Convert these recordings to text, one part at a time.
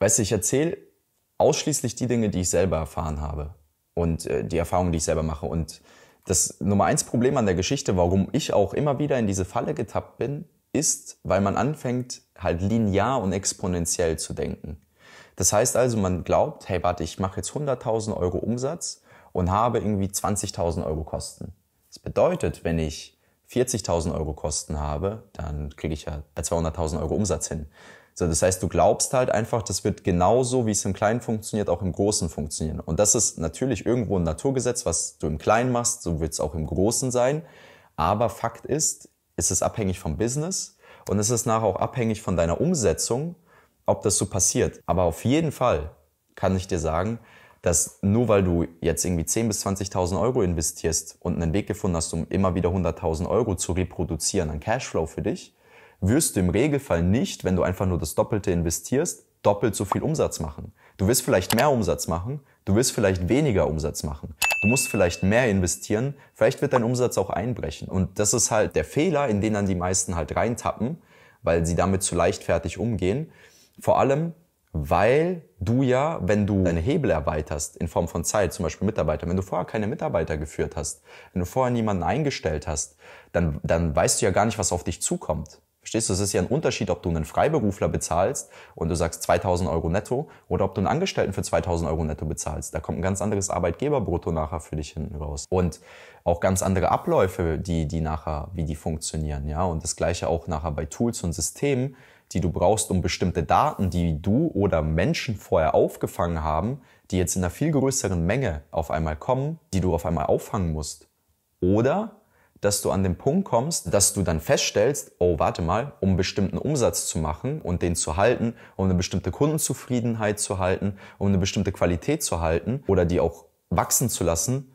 Weißt du, ich erzähle ausschließlich die Dinge, die ich selber erfahren habe und äh, die Erfahrungen, die ich selber mache. Und das Nummer eins Problem an der Geschichte, warum ich auch immer wieder in diese Falle getappt bin, ist, weil man anfängt, halt linear und exponentiell zu denken. Das heißt also, man glaubt, hey, warte, ich mache jetzt 100.000 Euro Umsatz und habe irgendwie 20.000 Euro Kosten. Das bedeutet, wenn ich 40.000 Euro Kosten habe, dann kriege ich ja 200.000 Euro Umsatz hin. So, das heißt, du glaubst halt einfach, das wird genauso, wie es im Kleinen funktioniert, auch im Großen funktionieren. Und das ist natürlich irgendwo ein Naturgesetz, was du im Kleinen machst, so wird es auch im Großen sein. Aber Fakt ist, es ist abhängig vom Business und es ist nachher auch abhängig von deiner Umsetzung, ob das so passiert. Aber auf jeden Fall kann ich dir sagen, dass nur weil du jetzt irgendwie 10.000 bis 20.000 Euro investierst und einen Weg gefunden hast, um immer wieder 100.000 Euro zu reproduzieren an Cashflow für dich, wirst du im Regelfall nicht, wenn du einfach nur das Doppelte investierst, doppelt so viel Umsatz machen. Du wirst vielleicht mehr Umsatz machen, du wirst vielleicht weniger Umsatz machen. Du musst vielleicht mehr investieren, vielleicht wird dein Umsatz auch einbrechen. Und das ist halt der Fehler, in den dann die meisten halt reintappen, weil sie damit zu leichtfertig umgehen. Vor allem, weil du ja, wenn du deine Hebel erweiterst in Form von Zeit, zum Beispiel Mitarbeiter, wenn du vorher keine Mitarbeiter geführt hast, wenn du vorher niemanden eingestellt hast, dann, dann weißt du ja gar nicht, was auf dich zukommt. Verstehst du, es ist ja ein Unterschied, ob du einen Freiberufler bezahlst und du sagst 2000 Euro netto oder ob du einen Angestellten für 2000 Euro netto bezahlst. Da kommt ein ganz anderes Arbeitgeberbrutto nachher für dich hinten raus. Und auch ganz andere Abläufe, die, die nachher, wie die funktionieren, ja. Und das gleiche auch nachher bei Tools und Systemen die du brauchst, um bestimmte Daten, die du oder Menschen vorher aufgefangen haben, die jetzt in einer viel größeren Menge auf einmal kommen, die du auf einmal auffangen musst. Oder dass du an den Punkt kommst, dass du dann feststellst, oh, warte mal, um bestimmten Umsatz zu machen und den zu halten, um eine bestimmte Kundenzufriedenheit zu halten, um eine bestimmte Qualität zu halten oder die auch wachsen zu lassen,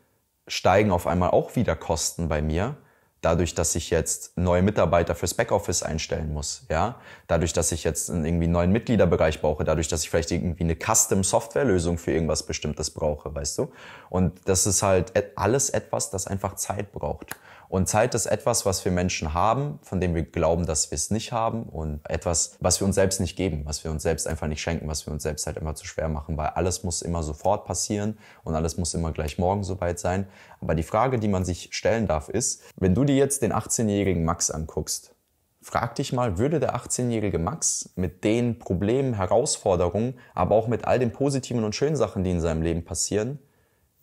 steigen auf einmal auch wieder Kosten bei mir dadurch, dass ich jetzt neue Mitarbeiter fürs Backoffice einstellen muss, ja, dadurch, dass ich jetzt irgendwie einen neuen Mitgliederbereich brauche, dadurch, dass ich vielleicht irgendwie eine Custom-Software-Lösung für irgendwas Bestimmtes brauche, weißt du? Und das ist halt alles etwas, das einfach Zeit braucht. Und Zeit ist etwas, was wir Menschen haben, von dem wir glauben, dass wir es nicht haben und etwas, was wir uns selbst nicht geben, was wir uns selbst einfach nicht schenken, was wir uns selbst halt immer zu schwer machen, weil alles muss immer sofort passieren und alles muss immer gleich morgen soweit sein. Aber die Frage, die man sich stellen darf, ist, wenn du dir jetzt den 18-jährigen Max anguckst, Frag dich mal, würde der 18-jährige Max mit den Problemen, Herausforderungen, aber auch mit all den positiven und schönen Sachen, die in seinem Leben passieren,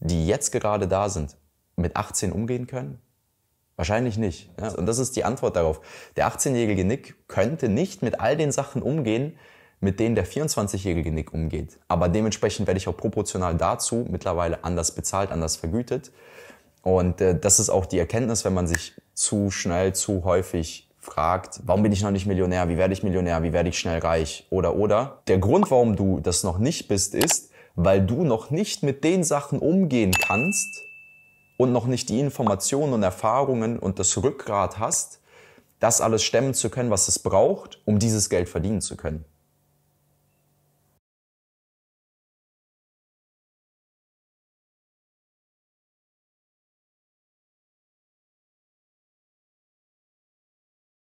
die jetzt gerade da sind, mit 18 umgehen können? Wahrscheinlich nicht. Ja, und das ist die Antwort darauf. Der 18-jährige Nick könnte nicht mit all den Sachen umgehen, mit denen der 24-jährige Nick umgeht. Aber dementsprechend werde ich auch proportional dazu mittlerweile anders bezahlt, anders vergütet. Und äh, das ist auch die Erkenntnis, wenn man sich zu schnell, zu häufig fragt, warum bin ich noch nicht Millionär, wie werde ich Millionär, wie werde ich schnell reich oder oder. Der Grund, warum du das noch nicht bist, ist, weil du noch nicht mit den Sachen umgehen kannst, und noch nicht die Informationen und Erfahrungen und das Rückgrat hast, das alles stemmen zu können, was es braucht, um dieses Geld verdienen zu können.